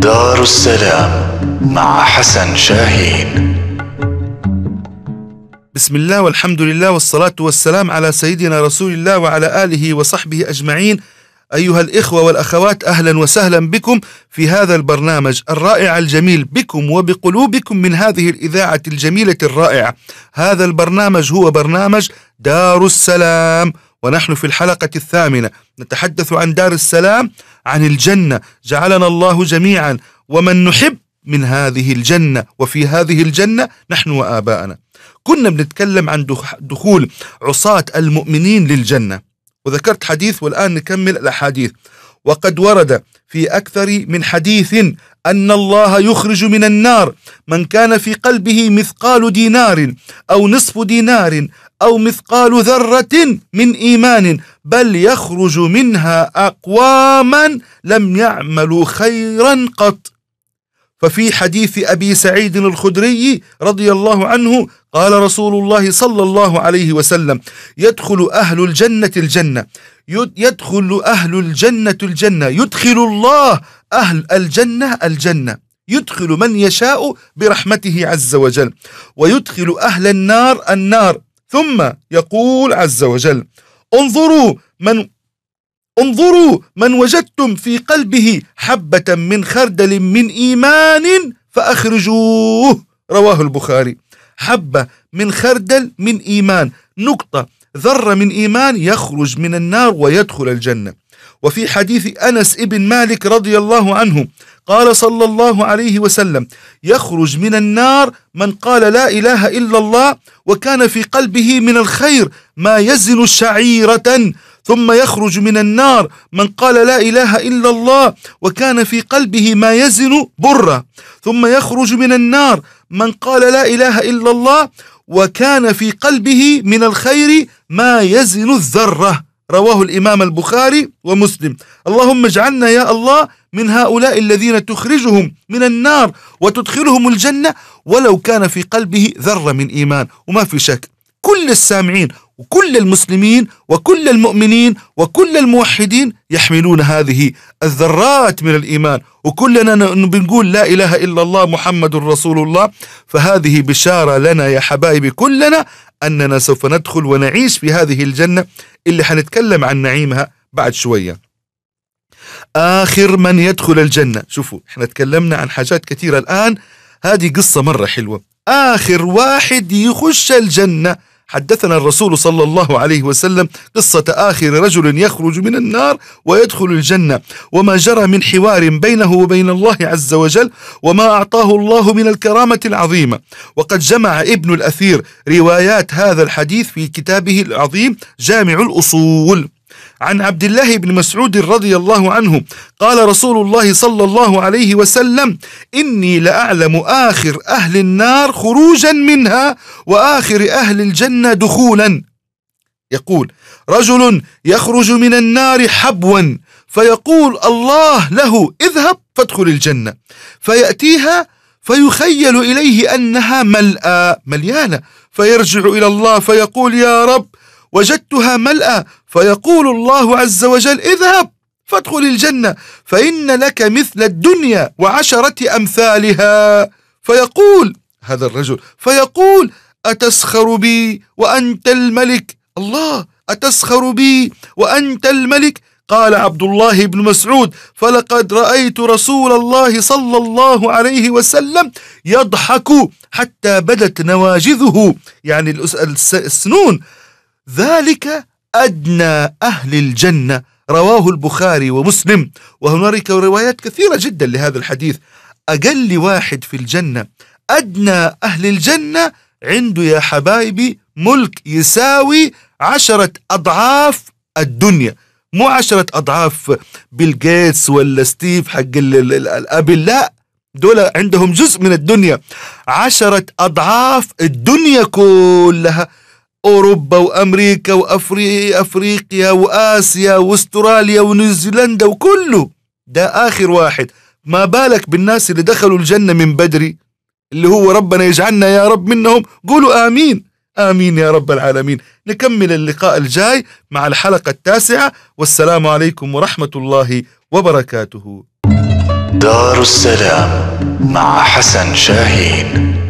دار السلام مع حسن شاهين بسم الله والحمد لله والصلاة والسلام على سيدنا رسول الله وعلى آله وصحبه أجمعين أيها الإخوة والأخوات أهلا وسهلا بكم في هذا البرنامج الرائع الجميل بكم وبقلوبكم من هذه الإذاعة الجميلة الرائعة هذا البرنامج هو برنامج دار السلام ونحن في الحلقة الثامنة نتحدث عن دار السلام عن الجنة جعلنا الله جميعا ومن نحب من هذه الجنة وفي هذه الجنة نحن وآباءنا كنا بنتكلم عن دخول عصاة المؤمنين للجنة وذكرت حديث والآن نكمل الأحاديث وقد ورد في أكثر من حديث أن الله يخرج من النار من كان في قلبه مثقال دينار أو نصف دينار أو مثقال ذرة من إيمان بل يخرج منها أقواما لم يعملوا خيرا قط ففي حديث أبي سعيد الخدري رضي الله عنه قال رسول الله صلى الله عليه وسلم يدخل أهل الجنة الجنة يدخل أهل الجنة الجنة يدخل الله أهل الجنة الجنة يدخل من يشاء برحمته عز وجل ويدخل أهل النار النار ثم يقول عز وجل انظروا من انظروا من وجدتم في قلبه حبة من خردل من إيمان فأخرجوه رواه البخاري حبة من خردل من إيمان نقطة ذرة من إيمان يخرج من النار ويدخل الجنة وفي حديث أنس ابن مالك رضي الله عنه قال صلى الله عليه وسلم يخرج من النار من قال لا إله إلا الله وكان في قلبه من الخير ما يزن شعيرة ثم يخرج من النار من قال لا إله إلا الله وكان في قلبه ما يزن برة ثم يخرج من النار من قال لا إله إلا الله وكان في قلبه من الخير ما يزن الذرة رواه الإمام البخاري ومسلم اللهم اجعلنا يا الله من هؤلاء الذين تخرجهم من النار وتدخلهم الجنة ولو كان في قلبه ذرة من إيمان وما في شك كل السامعين وكل المسلمين وكل المؤمنين وكل الموحدين يحملون هذه الذرات من الإيمان وكلنا بنقول لا إله إلا الله محمد رسول الله فهذه بشارة لنا يا حبايبي كلنا أننا سوف ندخل ونعيش في هذه الجنة اللي حنتكلم عن نعيمها بعد شوية آخر من يدخل الجنة شوفوا احنا تكلمنا عن حاجات كثيرة الآن هذه قصة مرة حلوة آخر واحد يخش الجنة حدثنا الرسول صلى الله عليه وسلم قصة آخر رجل يخرج من النار ويدخل الجنة وما جرى من حوار بينه وبين الله عز وجل وما أعطاه الله من الكرامة العظيمة وقد جمع ابن الأثير روايات هذا الحديث في كتابه العظيم جامع الأصول عن عبد الله بن مسعود رضي الله عنه قال رسول الله صلى الله عليه وسلم إني لأعلم آخر أهل النار خروجا منها وآخر أهل الجنة دخولا يقول رجل يخرج من النار حبوا فيقول الله له اذهب فادخل الجنة فيأتيها فيخيل إليه أنها ملأى مليانة فيرجع إلى الله فيقول يا رب وجدتها ملأى فيقول الله عز وجل اذهب فادخل الجنة فإن لك مثل الدنيا وعشرة أمثالها فيقول هذا الرجل فيقول أتسخر بي وأنت الملك الله أتسخر بي وأنت الملك قال عبد الله بن مسعود فلقد رأيت رسول الله صلى الله عليه وسلم يضحك حتى بدت نواجذه يعني السنون ذلك أدنى أهل الجنة رواه البخاري ومسلم وهنالك روايات كثيرة جدا لهذا الحديث أقل واحد في الجنة أدنى أهل الجنة عنده يا حبايبي ملك يساوي عشرة أضعاف الدنيا مو عشرة أضعاف بيل جيتس ولا ستيف حق الأبل لا دول عندهم جزء من الدنيا عشرة أضعاف الدنيا كلها أوروبا وأمريكا وأفريقيا وآسيا وأستراليا ونيوزيلندا وكله ده آخر واحد ما بالك بالناس اللي دخلوا الجنة من بدري اللي هو ربنا يجعلنا يا رب منهم قولوا آمين آمين يا رب العالمين نكمل اللقاء الجاي مع الحلقة التاسعة والسلام عليكم ورحمة الله وبركاته دار السلام مع حسن شاهين